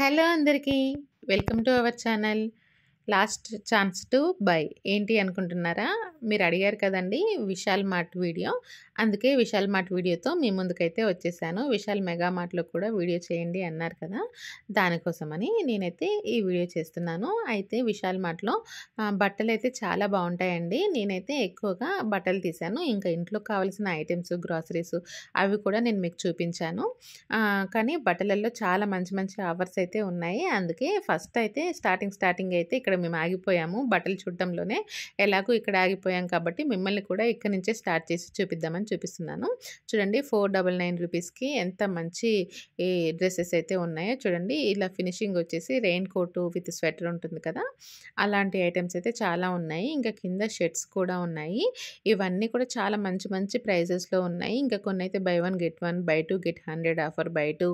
Hello అందరికీ welcome to our channel last chance to buy ఏంటి అనుకుంటున్నారా మీరు అడిగారు కదండి విశాల్ మార్ట్ వీడియో అందుకే విశాల్ మార్ట్ వీడియోతో మీ ముందుకైతే వచ్చేసాను విశాల్ మెగా మార్ట్లో కూడా వీడియో చేయండి అన్నారు కదా దానికోసమని నేనైతే ఈ వీడియో చేస్తున్నాను అయితే విశాల్ మార్ట్లో బట్టలు అయితే చాలా బాగుంటాయండి నేనైతే ఎక్కువగా బట్టలు తీశాను ఇంకా ఇంట్లో కావాల్సిన ఐటమ్స్ గ్రాసరీస్ అవి కూడా నేను మీకు చూపించాను కానీ బట్టలలో చాలా మంచి మంచి ఆఫర్స్ అయితే ఉన్నాయి అందుకే ఫస్ట్ అయితే స్టార్టింగ్ స్టార్టింగ్ అయితే ఇక్కడ మేము ఆగిపోయాము బట్టలు చూడటంలోనే ఎలాగో ఇక్కడ ఆగిపోయాము మర్చిపోయాం కాబట్టి మిమ్మల్ని కూడా ఇక్కడ నుంచే స్టార్ట్ చేసి చూపిద్దామని చూపిస్తున్నాను చూడండి ఫోర్ డబల్ నైన్ రూపీస్కి ఎంత మంచి ఈ డ్రెస్సెస్ అయితే ఉన్నాయో చూడండి ఇలా ఫినిషింగ్ వచ్చేసి రెయిన్ కోటు విత్ స్వెటర్ ఉంటుంది కదా అలాంటి ఐటమ్స్ అయితే చాలా ఉన్నాయి ఇంకా కింద షర్ట్స్ కూడా ఉన్నాయి ఇవన్నీ కూడా చాలా మంచి మంచి ప్రైజెస్లో ఉన్నాయి ఇంకా కొన్ని అయితే buy one get one buy two get hundred offer buy two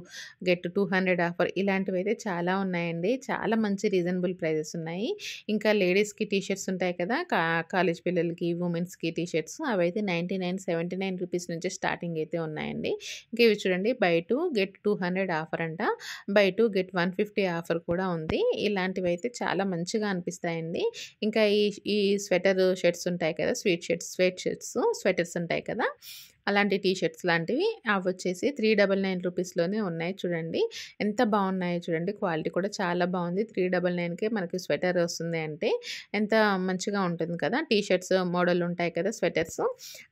get two hundred offer ఇలాంటివి అయితే చాలా ఉన్నాయండి చాలా మంచి రీజనబుల్ ప్రైజెస్ ఉన్నాయి ఇంకా లేడీస్కి టీషర్ట్స్ ఉంటాయి కదా కాలేజ్ పిల్లలు పిల్లలకి ఉమెన్స్కి టీ షర్ట్స్ అయితే ninety nine seventy nine rupees నుంచి స్టార్టింగ్ అయితే ఉన్నాయండి ఇంకా ఇవి చూడండి buy two get two hundred offer అంట buy two get one fifty offer కూడా ఉంది ఇలాంటివి అయితే చాలా మంచిగా అనిపిస్తాయండి ఇంకా ఈ ఈ స్వెటర్ షర్ట్స్ ఉంటాయి కదా sweet shirts sweat shirts sweaters ఉంటాయి కదా అలాంటి టీషర్ట్స్ లాంటివి అవి వచ్చేసి త్రీ డబల్ నైన్ రూపీస్లోనే ఉన్నాయి చూడండి ఎంత బాగున్నాయో చూడండి క్వాలిటీ కూడా చాలా బాగుంది త్రీ డబల్ నైన్కే మనకి స్వెటర్ వస్తుంది అంటే ఎంత మంచిగా ఉంటుంది కదా టీ షర్ట్స్ మోడల్ ఉంటాయి కదా స్వెటర్స్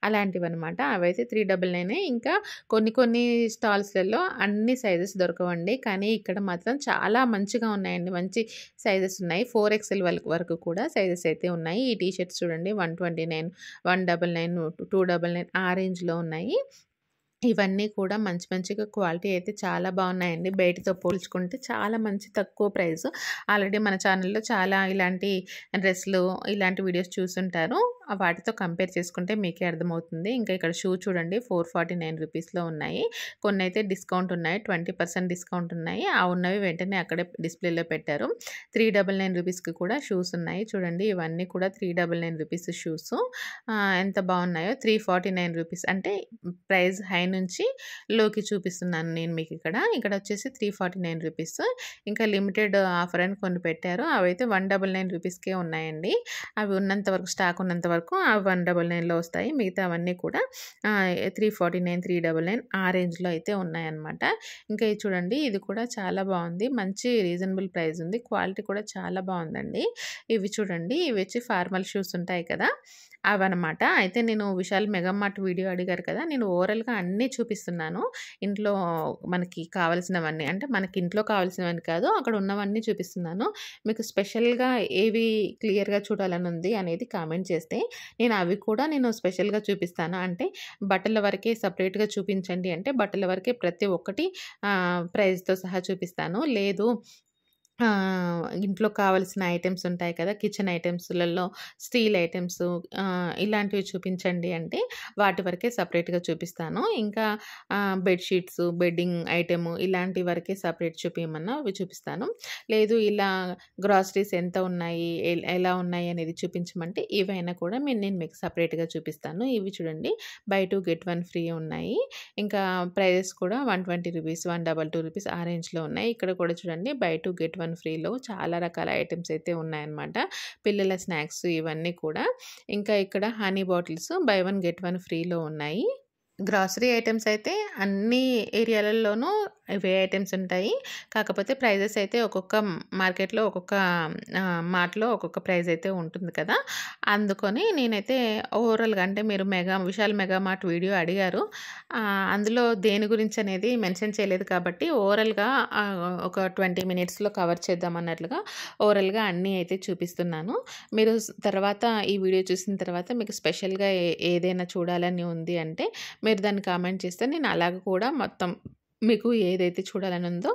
అలాంటివి అనమాట అవైతే త్రీ డబల్ నైనే ఇంకా కొన్ని కొన్ని స్టాల్స్లలో అన్ని సైజెస్ దొరకవండి కానీ ఇక్కడ మాత్రం చాలా మంచిగా ఉన్నాయండి మంచి సైజెస్ ఉన్నాయి ఫోర్ ఎక్స్ఎల్ వరకు కూడా సైజెస్ అయితే ఉన్నాయి ఈ టీ షర్ట్స్ చూడండి one twenty nine one double nine two double nine ఆ రేంజ్లో ఉన్నాయి ఇవన్నీ కూడా మంచి మంచిగా క్వాలిటీ అయితే చాలా బాగున్నాయండి బయటతో పోల్చుకుంటే చాలా మంచి తక్కువ ప్రైస్ ఆల్రెడీ మన ఛానల్లో చాలా ఇలాంటి డ్రెస్సులు ఇలాంటి వీడియోస్ చూసుంటారు వాటితో కంపేర్ చేసుకుంటే మీకే అర్థమవుతుంది ఇంకా ఇక్కడ షూ చూడండి ఫోర్ ఫార్టీ నైన్ రూపీస్లో ఉన్నాయి కొన్ని అయితే డిస్కౌంట్ ఉన్నాయి ట్వంటీ పర్సెంట్ డిస్కౌంట్ ఉన్నాయి ఆ ఉన్నవి వెంటనే అక్కడే డిస్ప్లేలో పెట్టారు త్రీ డబల్ నైన్ రూపీస్కి కూడా షూస్ ఉన్నాయి చూడండి ఇవన్నీ కూడా three double nine rupees shoes ఎంత బాగున్నాయో త్రీ ఫార్టీ నైన్ రూపీస్ అంటే ప్రైస్ హై నుంచి లోకి చూపిస్తున్నాను నేను మీకు ఇక్కడ ఇక్కడ వచ్చేసి త్రీ ఫార్టీ నైన్ రూపీస్ ఇంకా లిమిటెడ్ ఆఫర్ అని కొన్ని పెట్టారు అవైతే వన్ డబల్ నైన్ రూపీస్కే ఉన్నాయండి అవి ఉన్నంత వరకు స్టాక్ ఉన్నంత వరకు వరకు వన్ డబల్ నైన్లో వస్తాయి మిగతా అవన్నీ కూడా three forty nine three double nine ఆ రేంజ్లో అయితే ఉన్నాయన్నమాట ఇంకా ఇది చూడండి ఇది కూడా చాలా బాగుంది మంచి రీజనబుల్ ప్రైస్ ఉంది క్వాలిటీ కూడా చాలా బాగుందండి ఇవి చూడండి ఇవి వచ్చి ఫార్మల్ షూస్ ఉంటాయి కదా అవన్నమాట అయితే నేను విశాల్ మెగామార్ట్ వీడియో అడిగారు కదా నేను ఓవరాల్గా అన్నీ చూపిస్తున్నాను ఇంట్లో మనకి కావాల్సినవన్నీ అంటే మనకి ఇంట్లో కావాల్సినవన్నీ కాదు అక్కడ ఉన్నవన్నీ చూపిస్తున్నాను మీకు స్పెషల్గా ఏవి క్లియర్గా చూడాలని ఉంది అనేది కామెంట్ చేస్తే నేను అవి కూడా నేను స్పెషల్గా చూపిస్తాను అంటే బట్టల వరకే సపరేట్గా చూపించండి అంటే బట్టల వరకే ప్రతి ఒక్కటి ప్రైస్తో సహా చూపిస్తాను లేదు ఇంట్లో కావలసిన ఐటమ్స్ ఉంటాయి కదా కిచెన్ ఐటమ్స్లలో స్టీల్ ఐటమ్స్ ఇలాంటివి చూపించండి అంటే వాటి వరకే సపరేట్గా చూపిస్తాను ఇంకా బెడ్షీట్స్ బెడ్డింగ్ ఐటమ్ ఇలాంటి వరకే సపరేట్ చూపించమన్నా అవి చూపిస్తాను లేదు ఇలా గ్రాసరీస్ ఎంత ఉన్నాయి ఎలా ఉన్నాయి అనేది చూపించమంటే ఇవైనా కూడా మేము నేను మీకు సపరేట్గా చూపిస్తాను ఇవి చూడండి buy two get one free ఉన్నాయి ఇంకా ప్రైజెస్ కూడా one twenty rupees one double two rupees ఆ రేంజ్లో ఉన్నాయి ఇక్కడ కూడా చూడండి buy two get one one ఫ్రీలో చాలా రకాల ఐటమ్స్ అయితే ఉన్నాయన్నమాట పిల్లల స్నాక్స్ ఇవన్నీ కూడా ఇంకా ఇక్కడ honey bottles buy one get one ఫ్రీలో ఉన్నాయి గ్రాసరీ ఐటమ్స్ అయితే అన్ని ఏరియాలలోనూ ఇవే ఐటమ్స్ ఉంటాయి కాకపోతే ప్రైజెస్ అయితే ఒక్కొక్క మార్కెట్లో ఒక్కొక్క మార్ట్లో ఒక్కొక్క ప్రైజ్ అయితే ఉంటుంది కదా అందుకొని నేనైతే ఓవరాల్గా అంటే మీరు Mega Vishal Mega Mart video అడిగారు అందులో దేని గురించి అనేది మెన్షన్ చేయలేదు కాబట్టి ఓవరాల్గా ఒక ట్వంటీ మినిట్స్లో కవర్ చేద్దాం అన్నట్లుగా ఓవరాల్గా అన్నీ అయితే చూపిస్తున్నాను మీరు తర్వాత ఈ వీడియో చూసిన తర్వాత మీకు స్పెషల్గా ఏదైనా చూడాలని ఉంది అంటే మీరు దాన్ని కామెంట్ చేస్తే నేను అలాగ కూడా మొత్తం మీకు ఏదైతే చూడాలని ఉందో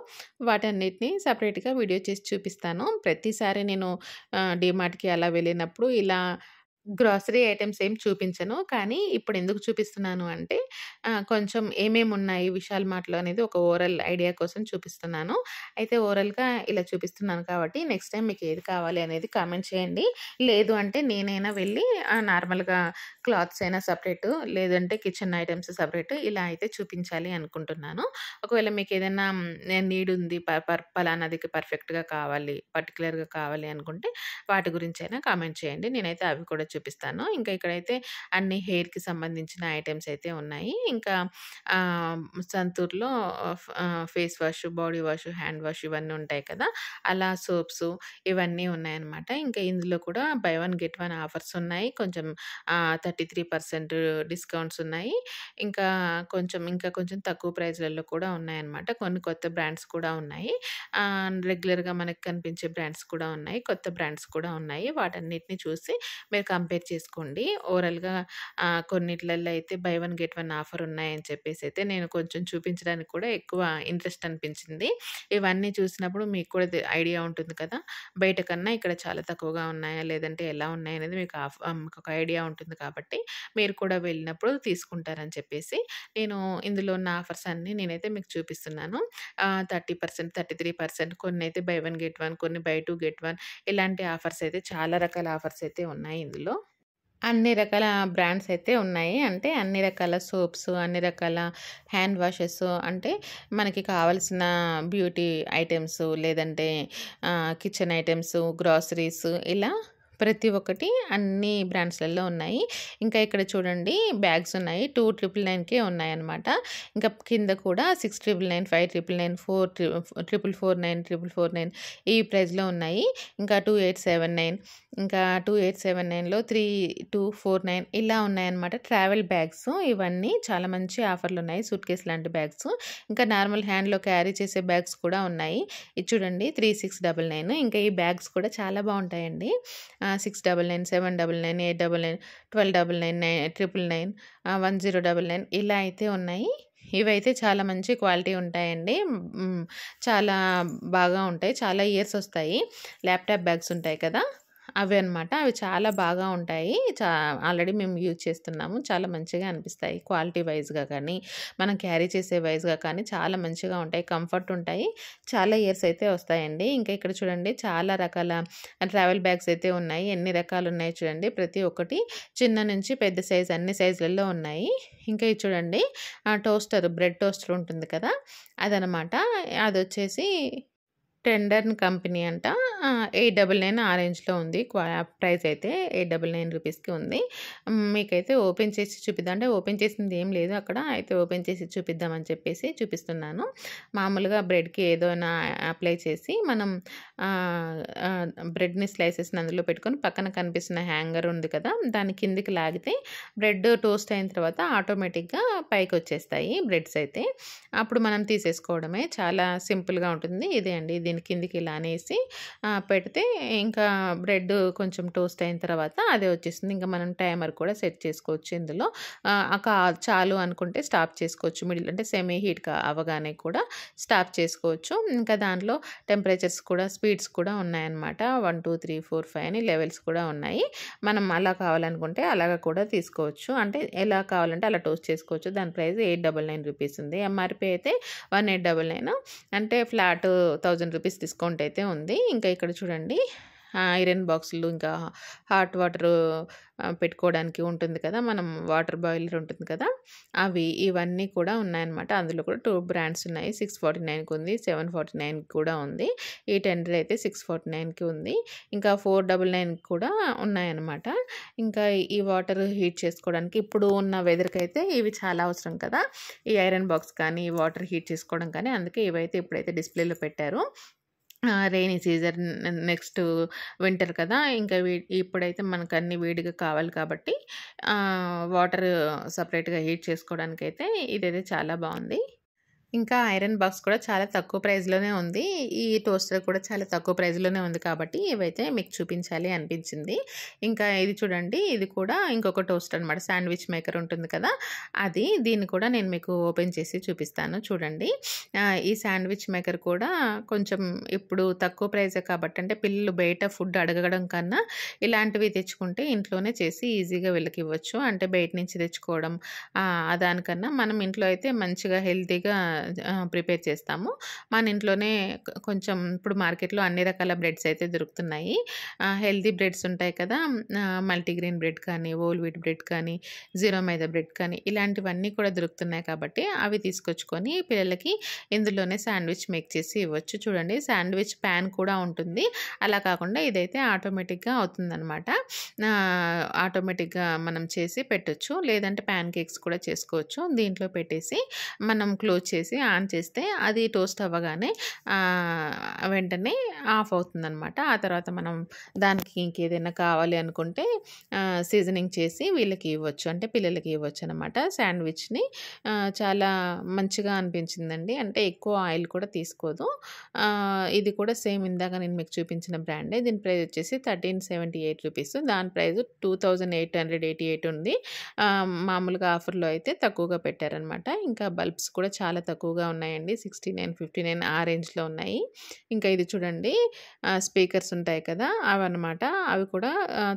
వాటన్నిటిని సపరేట్గా వీడియో చేసి చూపిస్తాను ప్రతిసారి నేను డిమార్ట్కి అలా వెళ్ళినప్పుడు ఇలా గ్రాసరీ ఐటమ్స్ ఏం చూపించను కానీ ఇప్పుడు ఎందుకు చూపిస్తున్నాను అంటే కొంచెం ఏమేమి ఉన్నాయి విశాల్ మాటలు అనేది ఒక ఓరల్ ఐడియా కోసం చూపిస్తున్నాను అయితే ఓరల్గా ఇలా చూపిస్తున్నాను కాబట్టి నెక్స్ట్ టైం మీకు ఏది కావాలి అనేది కామెంట్ చేయండి లేదు అంటే నేనైనా వెళ్ళి నార్మల్గా క్లాత్స్ అయినా సపరేటు లేదంటే కిచెన్ ఐటమ్స్ సపరేట్ ఇలా అయితే చూపించాలి అనుకుంటున్నాను ఒకవేళ మీకు ఏదైనా నీడ్ ఉంది పర్ పలానాదికి పర్ఫెక్ట్గా కావాలి పర్టికులర్గా కావాలి అనుకుంటే వాటి గురించి అయినా కామెంట్ చేయండి నేనైతే అవి కూడా చూపిస్తాను ఇంకా ఇక్కడైతే అన్ని హెయిర్కి సంబంధించిన ఐటమ్స్ అయితే ఉన్నాయి ఇంకా సంతూర్లో face wash body wash hand wash ఇవన్నీ ఉంటాయి కదా అలా సోప్స్ ఇవన్నీ ఉన్నాయన్నమాట ఇంకా ఇందులో కూడా buy one get one offers ఉన్నాయి కొంచెం థర్టీ త్రీ పర్సెంట్ డిస్కౌంట్స్ ఉన్నాయి ఇంకా కొంచెం ఇంకా కొంచెం తక్కువ ప్రైజ్లలో కూడా ఉన్నాయన్నమాట కొన్ని కొత్త బ్రాండ్స్ కూడా ఉన్నాయి రెగ్యులర్గా మనకు కనిపించే బ్రాండ్స్ కూడా ఉన్నాయి కొత్త బ్రాండ్స్ కూడా ఉన్నాయి వాటన్నిటిని చూసి మీరు కంపేర్ చేసుకోండి ఓవరాల్గా కొన్నిట్లలో అయితే buy one get one offer ఉన్నాయని చెప్పేసి అయితే నేను కొంచెం చూపించడానికి కూడా ఎక్కువ ఇంట్రెస్ట్ అనిపించింది ఇవన్నీ చూసినప్పుడు మీకు కూడా ఐడియా ఉంటుంది కదా బయట కన్నా ఇక్కడ చాలా తక్కువగా ఉన్నాయా లేదంటే ఎలా ఉన్నాయనేది అనేది మీకు మీకు ఒక ఐడియా ఉంటుంది కాబట్టి మీరు కూడా వెళ్ళినప్పుడు తీసుకుంటారని చెప్పేసి నేను ఇందులో ఉన్న ఆఫర్స్ అన్నీ నేనైతే మీకు చూపిస్తున్నాను thirty percent thirty three percent కొన్ని అయితే బై వన్ గెట్ వన్ కొన్ని బై టూ గెట్ వన్ ఇలాంటి ఆఫర్స్ అయితే చాలా రకాల ఆఫర్స్ అయితే ఉన్నాయి ఇందులో అన్ని రకాల బ్రాండ్స్ అయితే ఉన్నాయి అంటే అన్ని రకాల సోప్స్ అన్ని రకాల హ్యాండ్ వాషెస్ అంటే మనకి కావాల్సిన బ్యూటీ ఐటమ్స్ లేదంటే కిచెన్ ఐటమ్స్ గ్రాసరీస్ ఇలా ప్రతి ఒక్కటి అన్ని బ్రాండ్స్లలో ఉన్నాయి ఇంకా ఇక్కడ చూడండి బ్యాగ్స్ ఉన్నాయి టూ ట్రిపుల్ నైన్కే ఉన్నాయన్నమాట ఇంకా కింద కూడా six triple nine five triple nine four triple four nine triple four nine ఈ ప్రైస్లో ఉన్నాయి ఇంకా టూ ఎయిట్ సెవెన్ నైన్ ఇంకా టూ ఎయిట్ సెవెన్ నైన్లో త్రీ టూ ఫోర్ నైన్ ఇలా ఉన్నాయన్నమాట ట్రావెల్ బ్యాగ్స్ ఇవన్నీ చాలా మంచి ఆఫర్లు ఉన్నాయి సూట్ కేస్ లాంటి బ్యాగ్స్ ఇంకా నార్మల్ హ్యాండ్లో క్యారీ చేసే బ్యాగ్స్ కూడా ఉన్నాయి ఇది చూడండి త్రీ సిక్స్ డబల్ నైన్ ఇంకా ఈ బ్యాగ్స్ కూడా చాలా బాగుంటాయండి six double nine seven double nine eight double nine twelve double nine nine triple nine one zero double nine ఇలా అయితే ఉన్నాయి ఇవైతే చాలా మంచి క్వాలిటీ ఉంటాయండి చాలా బాగా ఉంటాయి చాలా ఇయర్స్ వస్తాయి ల్యాప్టాప్ బ్యాగ్స్ ఉంటాయి కదా అవి అనమాట అవి చాలా బాగా ఉంటాయి చా ఆల్రెడీ మేము యూజ్ చేస్తున్నాము చాలా మంచిగా అనిపిస్తాయి క్వాలిటీ వైజ్గా కానీ మనం క్యారీ చేసే వైజ్గా కానీ చాలా మంచిగా ఉంటాయి కంఫర్ట్ ఉంటాయి చాలా ఇయర్స్ అయితే వస్తాయండి ఇంకా ఇక్కడ చూడండి చాలా రకాల ట్రావెల్ బ్యాగ్స్ అయితే ఉన్నాయి ఎన్ని రకాలు ఉన్నాయి చూడండి ప్రతి ఒక్కటి చిన్న నుంచి పెద్ద సైజ్ అన్ని సైజులలో ఉన్నాయి ఇంకా ఇది చూడండి టోస్టర్ బ్రెడ్ టోస్టర్ ఉంటుంది కదా అదనమాట అది వచ్చేసి టెండర్న్ కంపెనీ అంట ఎయిట్ డబల్ నైన్ ఆరెంజ్లో ఉంది ప్రైస్ అయితే ఎయిట్ డబల్ నైన్ రూపీస్కి ఉంది మీకైతే ఓపెన్ చేసి చూపిద్దాం అంటే ఓపెన్ చేసింది ఏం లేదు అక్కడ అయితే ఓపెన్ చేసి చూపిద్దామని చెప్పేసి చూపిస్తున్నాను మామూలుగా బ్రెడ్కి ఏదైనా అప్లై చేసి మనం బ్రెడ్ని స్లైసెస్ని అందులో పెట్టుకొని పక్కన కనిపిస్తున్న హ్యాంగర్ ఉంది కదా దాని కిందికి లాగితే బ్రెడ్ టోస్ట్ అయిన తర్వాత ఆటోమేటిక్గా పైకి వచ్చేస్తాయి బ్రెడ్స్ అయితే అప్పుడు మనం తీసేసుకోవడమే చాలా సింపుల్గా ఉంటుంది ఇదే అండి ఇది దీని కిందికి ఇలా అనేసి పెడితే ఇంకా బ్రెడ్ కొంచెం టోస్ట్ అయిన తర్వాత అదే వచ్చేసింది ఇంకా మనం టైమర్ కూడా సెట్ చేసుకోవచ్చు ఇందులో చాలు అనుకుంటే స్టాప్ చేసుకోవచ్చు మిడిల్ అంటే సెమీ హీట్ అవగానే కూడా స్టాప్ చేసుకోవచ్చు ఇంకా దాంట్లో టెంపరేచర్స్ కూడా స్పీడ్స్ కూడా ఉన్నాయన్నమాట one two three four five అని లెవెల్స్ కూడా ఉన్నాయి మనం అలా కావాలనుకుంటే అలాగ కూడా తీసుకోవచ్చు అంటే ఎలా కావాలంటే అలా టోస్ట్ చేసుకోవచ్చు దాని price eight double nine rupees ఉంది ఎంఆర్పి అయితే వన్ ఎయిట్ డబల్ నైన్ అంటే ఫ్లాట్ థౌజండ్ రూపీస్ డిస్కౌంట్ అయితే ఉంది ఇంకా ఇక్కడ చూడండి ఐరన్ బాక్సులు ఇంకా హాట్ వాటర్ పెట్టుకోవడానికి ఉంటుంది కదా మనం వాటర్ బాయిలర్ ఉంటుంది కదా అవి ఇవన్నీ కూడా ఉన్నాయన్నమాట అందులో కూడా టూ బ్రాండ్స్ ఉన్నాయి సిక్స్ ఫార్టీ నైన్కి ఉంది సెవెన్ ఫార్టీ నైన్కి కూడా ఉంది ఈ టెండర్ అయితే సిక్స్ ఫార్టీ నైన్కి ఉంది ఇంకా ఫోర్ డబుల్ నైన్కి కూడా ఉన్నాయన్నమాట ఇంకా ఈ వాటర్ హీట్ చేసుకోవడానికి ఇప్పుడు ఉన్న వెదర్కి అయితే ఇవి చాలా అవసరం కదా ఈ ఐరన్ బాక్స్ కానీ ఈ వాటర్ హీట్ చేసుకోవడం కానీ అందుకే ఇవైతే ఇప్పుడైతే డిస్ప్లేలో పెట్టారు రెయినీ సీజన్ నెక్స్ట్ వింటర్ కదా ఇంకా ఇప్పుడైతే మనకు అన్ని వేడిగా కావాలి కాబట్టి వాటర్ సపరేట్గా హీట్ చేసుకోవడానికైతే ఇదైతే చాలా బాగుంది ఇంకా ఐరన్ బాక్స్ కూడా చాలా తక్కువ ప్రైస్లోనే ఉంది ఈ టోస్టర్ కూడా చాలా తక్కువ ప్రైస్లోనే ఉంది కాబట్టి ఇవైతే మీకు చూపించాలి అనిపించింది ఇంకా ఇది చూడండి ఇది కూడా ఇంకొక టోస్టర్ అనమాట శాండ్విచ్ మేకర్ ఉంటుంది కదా అది దీన్ని కూడా నేను మీకు ఓపెన్ చేసి చూపిస్తాను చూడండి ఈ శాండ్విచ్ మేకర్ కూడా కొంచెం ఇప్పుడు తక్కువ ప్రైజే కాబట్టి అంటే పిల్లలు బయట ఫుడ్ అడగడం కన్నా ఇలాంటివి తెచ్చుకుంటే ఇంట్లోనే చేసి ఈజీగా వీళ్ళకి ఇవ్వచ్చు అంటే బయట నుంచి తెచ్చుకోవడం దానికన్నా మనం ఇంట్లో అయితే మంచిగా హెల్తీగా ప్రిపేర్ చేస్తాము మన ఇంట్లోనే కొంచెం ఇప్పుడు మార్కెట్లో అన్ని రకాల బ్రెడ్స్ అయితే దొరుకుతున్నాయి హెల్దీ బ్రెడ్స్ ఉంటాయి కదా మల్టీగ్రీన్ బ్రెడ్ కానీ ఓల్ వీట్ బ్రెడ్ కానీ జీరో మైదా బ్రెడ్ కానీ ఇలాంటివన్నీ కూడా దొరుకుతున్నాయి కాబట్టి అవి తీసుకొచ్చుకొని పిల్లలకి ఇందులోనే శాండ్విచ్ మేక్ చేసి ఇవ్వచ్చు చూడండి శాండ్విచ్ ప్యాన్ కూడా ఉంటుంది అలా కాకుండా ఇదైతే ఆటోమేటిక్గా అవుతుందన్నమాట ఆటోమేటిక్గా మనం చేసి పెట్టచ్చు లేదంటే ప్యాన్ కేక్స్ కూడా చేసుకోవచ్చు దీంట్లో పెట్టేసి మనం క్లోజ్ చేసి చేసి ఆన్ చేస్తే అది టోస్ట్ అవ్వగానే వెంటనే ఆఫ్ అవుతుందనమాట ఆ తర్వాత మనం దానికి ఇంకేదైనా కావాలి అనుకుంటే సీజనింగ్ చేసి వీళ్ళకి ఇవ్వచ్చు అంటే పిల్లలకి ఇవ్వచ్చు అనమాట శాండ్విచ్ని చాలా మంచిగా అనిపించిందండి అంటే ఎక్కువ ఆయిల్ కూడా తీసుకోదు ఇది కూడా సేమ్ ఇందాక నేను మీకు చూపించిన బ్రాండే దీని ప్రైస్ వచ్చేసి థర్టీన్ సెవెంటీ ఎయిట్ రూపీస్ దాని price two thousand eight hundred eighty eight ఉంది మామూలుగా ఆఫర్లో అయితే తక్కువగా పెట్టారనమాట ఇంకా బల్బ్స్ కూడా చాలా తక్కువ తక్కువగా ఉన్నాయండి సిక్స్టీ నైన్ ఫిఫ్టీ నైన్ ఆ రేంజ్లో ఉన్నాయి ఇంకా ఇది చూడండి స్పీకర్స్ ఉంటాయి కదా అవి అనమాట అవి కూడా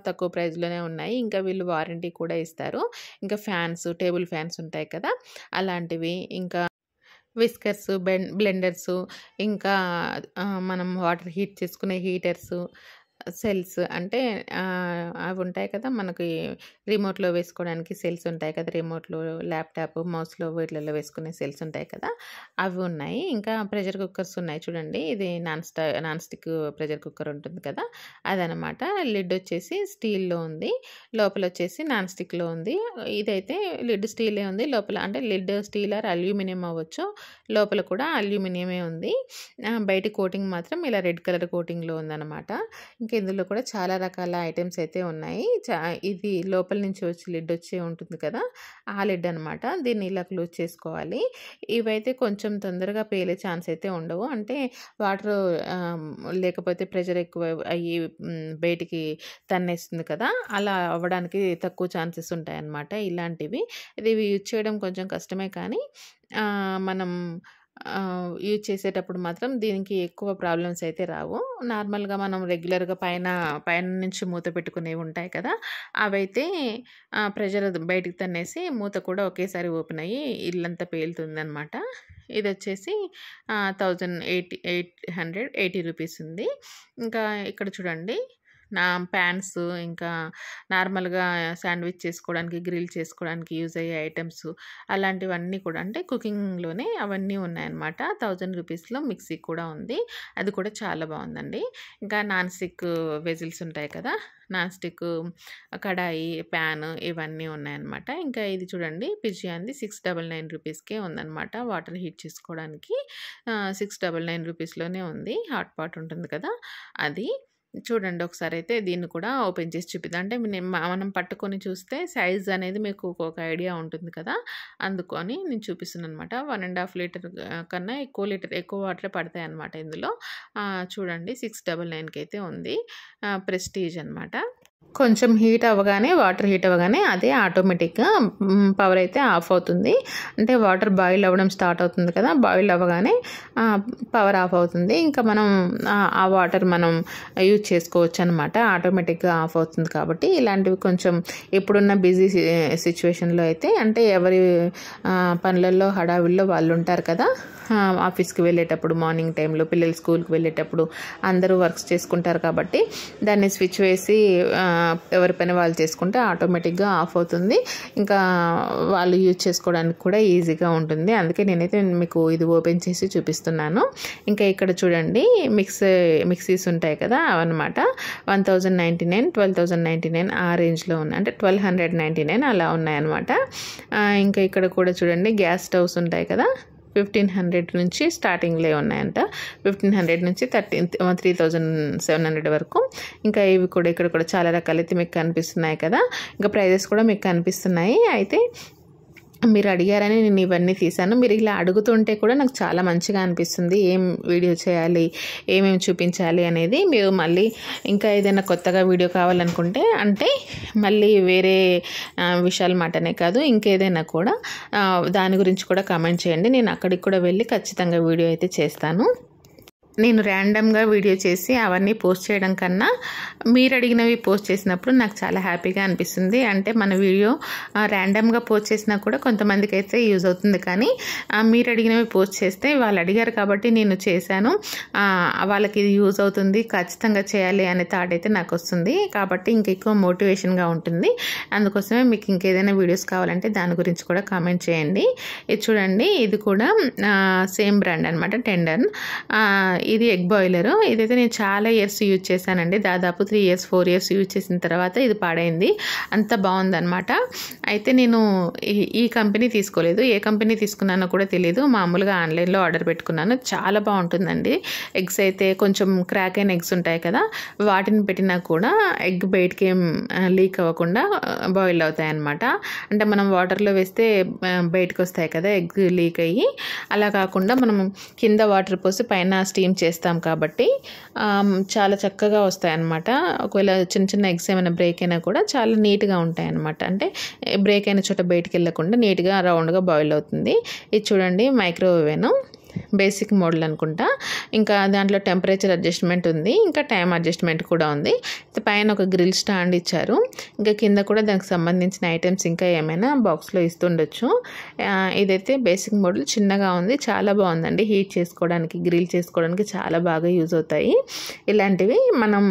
తక్కువ ప్రైస్లోనే ఉన్నాయి ఇంకా వీళ్ళు వారంటీ కూడా ఇస్తారు ఇంకా ఫ్యాన్స్ టేబుల్ ఫ్యాన్స్ ఉంటాయి కదా అలాంటివి ఇంకా విస్కర్స్ బెండ్ బ్లెండర్స్ ఇంకా మనం వాటర్ హీట్ చేసుకునే హీటర్స్ సెల్స్ అంటే అవి ఉంటాయి కదా! మనకి రిమోట్‌లో వేసుకోవడానికి సెల్స్ ఉంటాయి కదా! రిమోట్‌లో, ల్యాప్‌టాప్, మౌస్‌లో వీటిలలో వేసుకునే సెల్స్ ఉంటాయి కదా! అవి ఉన్నాయి. ఇంకా ప్రెషర్ కుక్కర్స్ ఉన్నాయి చూడండి. ఇది నాన్ స్టా నాన్ స్టిక్ ప్రెషర్ కుక్కర్ ఉంటుంది కదా! అదనమాట. లిడ్ వచ్చేసి స్టీల్‌లో ఉంది. లోపల వచ్చేసి నాన్ స్టిక్‌లో ఉంది. ఇదైతే లిడ్ స్టీలే ఉంది. లోపల అంటే లిడ్ స్టీల్ ఆర్ అల్యూమినియం అవ్వచ్చు. లోపల కూడా అల్యూమినియమే ఉంది. బయట కోటింగ్ మాత్రం ఇలా రెడ్ కలర్ కోటింగ్‌లో ఉందనమాట. ఇంకా ఇందులో కూడా చాలా రకాల ఐటమ్స్ అయితే ఉన్నాయి ఇది లోపల నుంచి వచ్చి లిడ్ వచ్చే ఉంటుంది కదా ఆ లిడ్ అనమాట దీన్ని ఇలా క్లోజ్ చేసుకోవాలి ఇవైతే కొంచెం తొందరగా పేలే ఛాన్స్ అయితే ఉండవు అంటే వాటర్ లేకపోతే ప్రెషర్ ఎక్కువ అయ్యి బయటికి తన్నేస్తుంది కదా అలా అవ్వడానికి తక్కువ ఛాన్సెస్ ఉంటాయన్నమాట ఇలాంటివి ఇది యూజ్ చేయడం కొంచెం కష్టమే కానీ మనం యూజ్ చేసేటప్పుడు మాత్రం దీనికి ఎక్కువ ప్రాబ్లమ్స్ అయితే రావు నార్మల్గా మనం రెగ్యులర్గా పైన పైన నుంచి మూత పెట్టుకునేవి ఉంటాయి కదా అవైతే ప్రెషర్ బయటికి తన్నేసి మూత కూడా ఒకేసారి ఓపెన్ అయ్యి ఇల్లంతా పేలుతుందనమాట ఇది వచ్చేసి thousand eighty eight hundred eighty rupees ఉంది ఇంకా ఇక్కడ చూడండి నా ప్యాన్స్ ఇంకా నార్మల్గా శాండ్విచ్ చేసుకోవడానికి గ్రిల్ చేసుకోవడానికి యూజ్ అయ్యే ఐటమ్స్ అలాంటివన్నీ కూడా అంటే కుకింగ్లోనే అవన్నీ ఉన్నాయన్నమాట థౌజండ్ రూపీస్లో మిక్సీ కూడా ఉంది అది కూడా చాలా బాగుందండి ఇంకా నాన్ స్టిక్ వెజిల్స్ ఉంటాయి కదా నాన్ స్టిక్ కడాయి ప్యాన్ ఇవన్నీ ఉన్నాయన్నమాట ఇంకా ఇది చూడండి అంది సిక్స్ డబల్ నైన్ రూపీస్కే ఉందన్నమాట వాటర్ హీట్ చేసుకోవడానికి సిక్స్ డబల్ నైన్ రూపీస్లోనే ఉంది హాట్ పాట్ ఉంటుంది కదా అది చూడండి ఒకసారి అయితే దీన్ని కూడా ఓపెన్ చేసి చూపిద్దాం అంటే మనం పట్టుకొని చూస్తే సైజ్ అనేది మీకు ఒక ఐడియా ఉంటుంది కదా అందుకొని నేను చూపిస్తున్నాను అనమాట వన్ అండ్ హాఫ్ లీటర్ కన్నా ఎక్కువ లీటర్ ఎక్కువ వాటర్ పడతాయి అనమాట ఇందులో చూడండి సిక్స్ డబల్ నైన్కి అయితే ఉంది ప్రెస్టీజ్ అనమాట కొంచెం హీట్ అవ్వగానే వాటర్ హీట్ అవ్వగానే అదే ఆటోమేటిక్గా పవర్ అయితే ఆఫ్ అవుతుంది అంటే వాటర్ బాయిల్ అవ్వడం స్టార్ట్ అవుతుంది కదా బాయిల్ అవ్వగానే పవర్ ఆఫ్ అవుతుంది ఇంకా మనం ఆ వాటర్ మనం యూజ్ చేసుకోవచ్చు అనమాట ఆటోమేటిక్గా ఆఫ్ అవుతుంది కాబట్టి ఇలాంటివి కొంచెం ఇప్పుడున్న బిజీ సిచ్యువేషన్లో అయితే అంటే ఎవరి పనులలో హడావిల్లో వాళ్ళు ఉంటారు కదా ఆఫీస్కి వెళ్ళేటప్పుడు మార్నింగ్ టైంలో పిల్లలు స్కూల్కి వెళ్ళేటప్పుడు అందరూ వర్క్స్ చేసుకుంటారు కాబట్టి దాన్ని స్విచ్ వేసి ఎవరి వాళ్ళు చేసుకుంటే ఆటోమేటిక్గా ఆఫ్ అవుతుంది ఇంకా వాళ్ళు యూజ్ చేసుకోవడానికి కూడా ఈజీగా ఉంటుంది అందుకే నేనైతే మీకు ఇది ఓపెన్ చేసి చూపిస్తున్నాను ఇంకా ఇక్కడ చూడండి మిక్స్ మిక్సీస్ ఉంటాయి కదా అవన్నమాట one thousand ninety nine twelve thousand ninety nine ఆ రేంజ్లో ఉన్నాయి అంటే ట్వెల్వ్ హండ్రెడ్ నైంటీ నైన్ అలా ఉన్నాయన్నమాట ఇంకా ఇక్కడ కూడా చూడండి గ్యాస్ స్టవ్స్ ఉంటాయి కదా ఫిఫ్టీన్ హండ్రెడ్ నుంచి స్టార్టింగ్లే ఉన్నాయంట ఫిఫ్టీన్ హండ్రెడ్ నుంచి thirteen three thousand seven hundred వరకు ఇంకా ఇవి కూడా ఇక్కడ కూడా చాలా రకాలైతే మీకు కనిపిస్తున్నాయి కదా ఇంకా ప్రైజెస్ కూడా మీకు కనిపిస్తున్నాయి అయితే మీరు అడిగారని నేను ఇవన్నీ తీశాను మీరు ఇలా అడుగుతుంటే కూడా నాకు చాలా మంచిగా అనిపిస్తుంది ఏం వీడియో చేయాలి ఏమేమి చూపించాలి అనేది మీరు మళ్ళీ ఇంకా ఏదైనా కొత్తగా వీడియో కావాలనుకుంటే అంటే మళ్ళీ వేరే విషయాలు మాటనే కాదు ఇంకేదైనా కూడా దాని గురించి కూడా కామెంట్ చేయండి నేను అక్కడికి కూడా వెళ్ళి ఖచ్చితంగా వీడియో అయితే చేస్తాను నేను ర్యాండమ్గా వీడియో చేసి అవన్నీ పోస్ట్ చేయడం కన్నా మీరు అడిగినవి పోస్ట్ చేసినప్పుడు నాకు చాలా హ్యాపీగా అనిపిస్తుంది అంటే మన వీడియో ర్యాండమ్గా పోస్ట్ చేసినా కూడా కొంతమందికి అయితే యూజ్ అవుతుంది కానీ మీరు అడిగినవి పోస్ట్ చేస్తే వాళ్ళు అడిగారు కాబట్టి నేను చేశాను వాళ్ళకి ఇది యూజ్ అవుతుంది ఖచ్చితంగా చేయాలి అనే థాట్ అయితే నాకు వస్తుంది కాబట్టి ఇంక ఎక్కువ మోటివేషన్గా ఉంటుంది అందుకోసమే మీకు ఇంకేదైనా వీడియోస్ కావాలంటే దాని గురించి కూడా కామెంట్ చేయండి ఇది చూడండి ఇది కూడా సేమ్ బ్రాండ్ అనమాట టెండర్ ఇది ఎగ్ బాయిలరు ఇదైతే నేను చాలా ఇయర్స్ యూజ్ చేశానండి దాదాపు three years four years use చేసిన తర్వాత ఇది పాడైంది అంత బాగుందనమాట అయితే నేను ఈ కంపెనీ తీసుకోలేదు ఏ కంపెనీ తీసుకున్నానో కూడా తెలియదు మామూలుగా ఆన్లైన్లో ఆర్డర్ పెట్టుకున్నాను చాలా బాగుంటుందండి ఎగ్స్ అయితే కొంచెం క్రాక్ అయిన ఎగ్స్ ఉంటాయి కదా వాటిని పెట్టినా కూడా ఎగ్ బయటికి ఏం లీక్ అవ్వకుండా బాయిల్ అవుతాయి అన్నమాట అంటే మనం వాటర్లో వేస్తే బయటకు వస్తాయి కదా ఎగ్ లీక్ అయ్యి అలా కాకుండా మనం కింద వాటర్ పోసి పైన స్టీమ్ చేస్తాం కాబట్టి చాలా చక్కగా వస్తాయి ఒకవేళ చిన్న చిన్న ఎగ్స్ ఏమైనా బ్రేక్ అయినా కూడా చాలా నీట్గా ఉంటాయి అనమాట అంటే బ్రేక్ అయిన చోట బయటికి వెళ్ళకుండా నీట్గా రౌండ్గా బాయిల్ అవుతుంది ఇది చూడండి మైక్రోవేవేను బేసిక్ మోడల్ అనుకుంటా ఇంకా దాంట్లో టెంపరేచర్ అడ్జస్ట్మెంట్ ఉంది ఇంకా టైం అడ్జస్ట్మెంట్ కూడా ఉంది పైన ఒక గ్రిల్ స్టాండ్ ఇచ్చారు ఇంకా కింద కూడా దానికి సంబంధించిన ఐటమ్స్ ఇంకా ఏమైనా బాక్స్లో ఇస్తుండొచ్చు ఇదైతే బేసిక్ మోడల్ చిన్నగా ఉంది చాలా బాగుందండి హీట్ చేసుకోవడానికి గ్రిల్ చేసుకోవడానికి చాలా బాగా యూజ్ అవుతాయి ఇలాంటివి మనం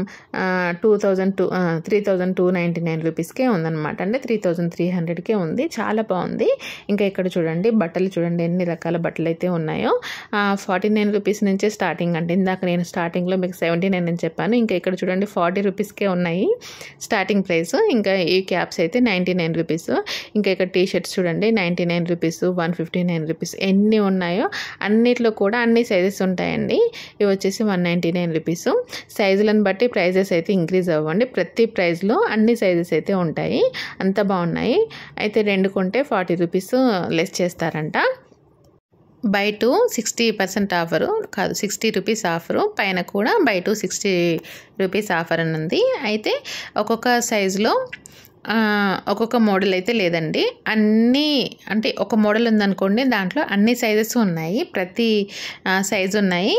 two thousand two three thousand two ninety nine రూపీస్కే ఉందన్నమాట అంటే త్రీ థౌజండ్ త్రీ హండ్రెడ్కే ఉంది చాలా బాగుంది ఇంకా ఇక్కడ చూడండి బట్టలు చూడండి ఎన్ని రకాల బట్టలు అయితే ఉన్నాయో ఫార్టీ నైన్ రూపీస్ నుంచే స్టార్టింగ్ అంటే ఇందాక నేను స్టార్టింగ్లో మీకు సెవెంటీ నైన్ అని చెప్పాను ఇంకా ఇక్కడ చూడండి ఫార్టీ రూపీస్కే ఉన్నాయి స్టార్టింగ్ ప్రైస్ ఇంకా ఈ క్యాప్స్ అయితే నైంటీ నైన్ రూపీస్ ఇంకా ఇక్కడ టీ షర్ట్స్ చూడండి ninety nine rupees one fifty nine rupees ఎన్ని ఉన్నాయో అన్నిట్లో కూడా అన్ని సైజెస్ ఉంటాయండి ఇవి వచ్చేసి వన్ నైంటీ నైన్ రూపీస్ సైజులను బట్టి ప్రైజెస్ అయితే ఇంక్రీజ్ అవ్వండి ప్రతి ప్రైస్లో అన్ని సైజెస్ అయితే ఉంటాయి అంత బాగున్నాయి అయితే రెండు కొంటే ఫార్టీ రూపీస్ లెస్ చేస్తారంట buy two sixty percent offer కాదు సిక్స్టీ రూపీస్ ఆఫరు పైన కూడా buy two sixty rupees offer అని ఉంది అయితే ఒక్కొక్క సైజులో ఒక్కొక్క మోడల్ అయితే లేదండి అన్నీ అంటే ఒక మోడల్ ఉందనుకోండి దాంట్లో అన్ని సైజెస్ ఉన్నాయి ప్రతి సైజు ఉన్నాయి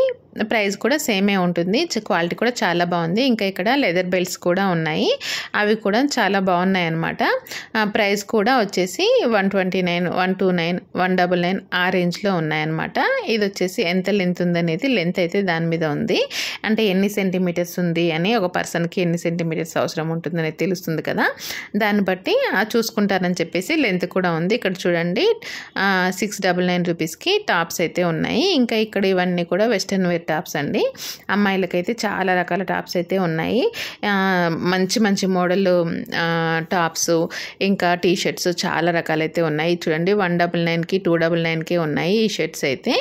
ప్రైస్ కూడా సేమే ఉంటుంది క్వాలిటీ కూడా చాలా బాగుంది ఇంకా ఇక్కడ లెదర్ బెల్ట్స్ కూడా ఉన్నాయి అవి కూడా చాలా బాగున్నాయి అనమాట ప్రైస్ కూడా వచ్చేసి one twenty nine one two nine one double nine ఆ రేంజ్లో ఉన్నాయన్నమాట ఇది వచ్చేసి ఎంత లెంత్ ఉందనేది లెంత్ అయితే దాని మీద ఉంది అంటే ఎన్ని సెంటీమీటర్స్ ఉంది అని ఒక పర్సన్కి ఎన్ని సెంటీమీటర్స్ అవసరం అనేది తెలుస్తుంది కదా దాన్ని బట్టి చూసుకుంటారని చెప్పేసి లెంత్ కూడా ఉంది ఇక్కడ చూడండి సిక్స్ డబల్ నైన్ రూపీస్కి టాప్స్ అయితే ఉన్నాయి ఇంకా ఇక్కడ ఇవన్నీ కూడా వెస్ట్రన్ వేర్ టాప్స్ అండి అమ్మాయిలకైతే చాలా రకాల టాప్స్ అయితే ఉన్నాయి మంచి మంచి మోడల్ టాప్స్ ఇంకా టీ షర్ట్స్ చాలా రకాలైతే ఉన్నాయి చూడండి వన్ డబుల్ నైన్కి టూ డబుల్ నైన్కి ఉన్నాయి ఈ షర్ట్స్ అయితే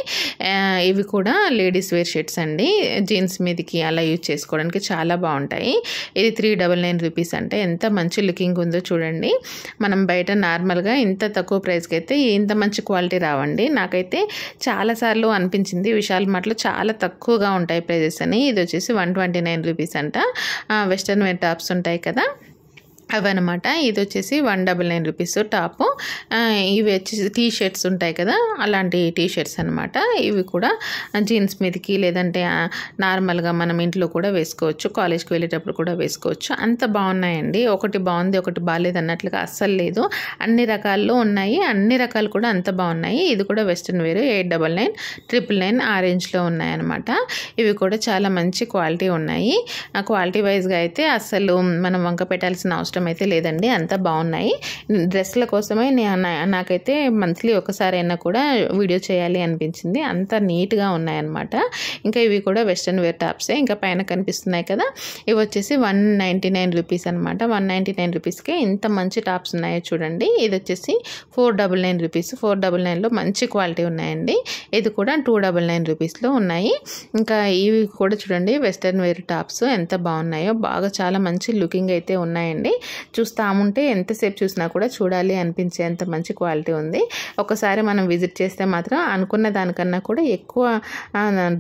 ఇవి కూడా లేడీస్ వేర్ షర్ట్స్ అండి జీన్స్ మీదకి అలా యూజ్ చేసుకోవడానికి చాలా బాగుంటాయి ఇది త్రీ డబల్ నైన్ రూపీస్ అంటే ఎంత మంచి లుకింగ్ ఉందో చూడండి మనం బయట నార్మల్గా ఇంత తక్కువ ప్రైస్కి అయితే ఇంత మంచి క్వాలిటీ రావండి నాకైతే చాలాసార్లు అనిపించింది విశాల్ మాటలు చాలా తక్కువ తక్కువగా ఉంటాయి ప్రైజెస్ అని ఇది వచ్చేసి వన్ ట్వంటీ నైన్ రూపీస్ అంట వెస్టర్న్ వేర్ టాప్స్ ఉంటాయి కదా అవన్నమాట ఇది వచ్చేసి one double nine rupees top ఇవి వచ్చేసి టీ షర్ట్స్ ఉంటాయి కదా అలాంటి టీ షర్ట్స్ అనమాట ఇవి కూడా జీన్స్ మీదకి లేదంటే నార్మల్గా మనం ఇంట్లో కూడా వేసుకోవచ్చు కాలేజ్కి వెళ్ళేటప్పుడు కూడా వేసుకోవచ్చు అంత బాగున్నాయండి ఒకటి బాగుంది ఒకటి బాగాలేదు అన్నట్లుగా అస్సలు లేదు అన్ని రకాల్లో ఉన్నాయి అన్ని రకాలు కూడా అంత బాగున్నాయి ఇది కూడా western wear eight double nine triple nine ఆరెంజ్లో ఉన్నాయన్నమాట ఇవి కూడా చాలా మంచి క్వాలిటీ ఉన్నాయి క్వాలిటీ వైజ్గా అయితే అస్సలు మనం వంక పెట్టాల్సిన అవసరం అవసరం అయితే లేదండి అంతా బాగున్నాయి డ్రెస్ల కోసమే నాకైతే మంత్లీ ఒకసారి అయినా కూడా వీడియో చేయాలి అనిపించింది అంత నీట్గా ఉన్నాయన్నమాట ఇంకా ఇవి కూడా వెస్ట్రన్ వేర్ టాప్సే ఇంకా పైన కనిపిస్తున్నాయి కదా ఇవి వచ్చేసి వన్ నైంటీ నైన్ రూపీస్ అనమాట వన్ నైంటీ నైన్ రూపీస్కే ఇంత మంచి టాప్స్ ఉన్నాయో చూడండి ఇది వచ్చేసి four double nine rupees four double నైన్లో మంచి క్వాలిటీ ఉన్నాయండి ఇది కూడా టూ డబుల్ నైన్ రూపీస్లో ఉన్నాయి ఇంకా ఇవి కూడా చూడండి వెస్ట్రన్ వేర్ టాప్స్ ఎంత బాగున్నాయో బాగా చాలా మంచి లుకింగ్ అయితే ఉన్నాయండి చూస్తూ ఉంటే ఎంతసేపు చూసినా కూడా చూడాలి అనిపించేంత మంచి క్వాలిటీ ఉంది ఒకసారి మనం విజిట్ చేస్తే మాత్రం అనుకున్న దానికన్నా కూడా ఎక్కువ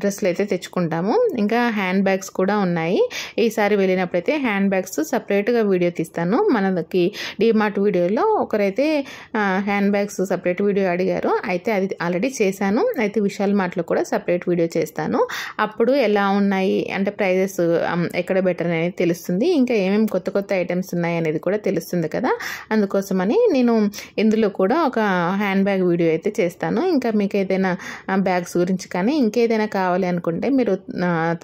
డ్రెస్సులు అయితే తెచ్చుకుంటాము ఇంకా హ్యాండ్ బ్యాగ్స్ కూడా ఉన్నాయి ఈసారి వెళ్ళినప్పుడు అయితే హ్యాండ్ బ్యాగ్స్ సపరేట్గా వీడియో తీస్తాను మనకి డిమార్ట్ వీడియోలో ఒకరైతే హ్యాండ్ బ్యాగ్స్ సపరేట్ వీడియో అడిగారు అయితే అది ఆల్రెడీ చేశాను అయితే విశాల్ మార్ట్లో కూడా సపరేట్ వీడియో చేస్తాను అప్పుడు ఎలా ఉన్నాయి అంటే ప్రైజెస్ ఎక్కడ బెటర్ అనేది తెలుస్తుంది ఇంకా ఏమేమి కొత్త కొత్త ఐటమ్స్ ఉన్నాయి ఉన్నాయనేది కూడా తెలుస్తుంది కదా అందుకోసమని నేను ఇందులో కూడా ఒక హ్యాండ్ బ్యాగ్ వీడియో అయితే చేస్తాను ఇంకా మీకు ఏదైనా బ్యాగ్స్ గురించి కానీ ఇంకేదైనా కావాలి అనుకుంటే మీరు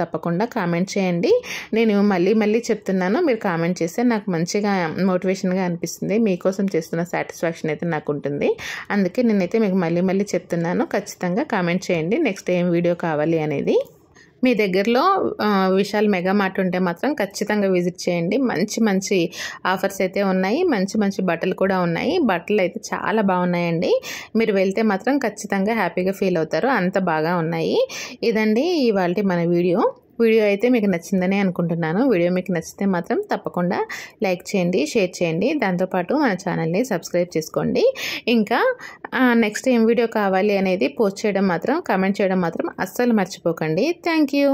తప్పకుండా కామెంట్ చేయండి నేను మళ్ళీ మళ్ళీ చెప్తున్నాను మీరు కామెంట్ చేస్తే నాకు మంచిగా మోటివేషన్గా అనిపిస్తుంది మీకోసం చేస్తున్న సాటిస్ఫాక్షన్ అయితే నాకు ఉంటుంది అందుకే నేనైతే మీకు మళ్ళీ మళ్ళీ చెప్తున్నాను ఖచ్చితంగా కామెంట్ చేయండి నెక్స్ట్ ఏం వీడియో కావాలి అనేది మీ దగ్గరలో విశాల్ మెగా మార్ట్ ఉంటే మాత్రం ఖచ్చితంగా విజిట్ చేయండి మంచి మంచి ఆఫర్స్ అయితే ఉన్నాయి మంచి మంచి బట్టలు కూడా ఉన్నాయి బట్టలు అయితే చాలా బాగున్నాయండి మీరు వెళ్తే మాత్రం ఖచ్చితంగా హ్యాపీగా ఫీల్ అవుతారు అంత బాగా ఉన్నాయి ఇదండి ఇవాళ మన వీడియో వీడియో అయితే మీకు నచ్చిందని అనుకుంటున్నాను వీడియో మీకు నచ్చితే మాత్రం తప్పకుండా లైక్ చేయండి షేర్ చేయండి దాంతోపాటు మన ఛానల్ని సబ్స్క్రైబ్ చేసుకోండి ఇంకా నెక్స్ట్ ఏం వీడియో కావాలి అనేది పోస్ట్ చేయడం మాత్రం కామెంట్ చేయడం మాత్రం అస్సలు మర్చిపోకండి థ్యాంక్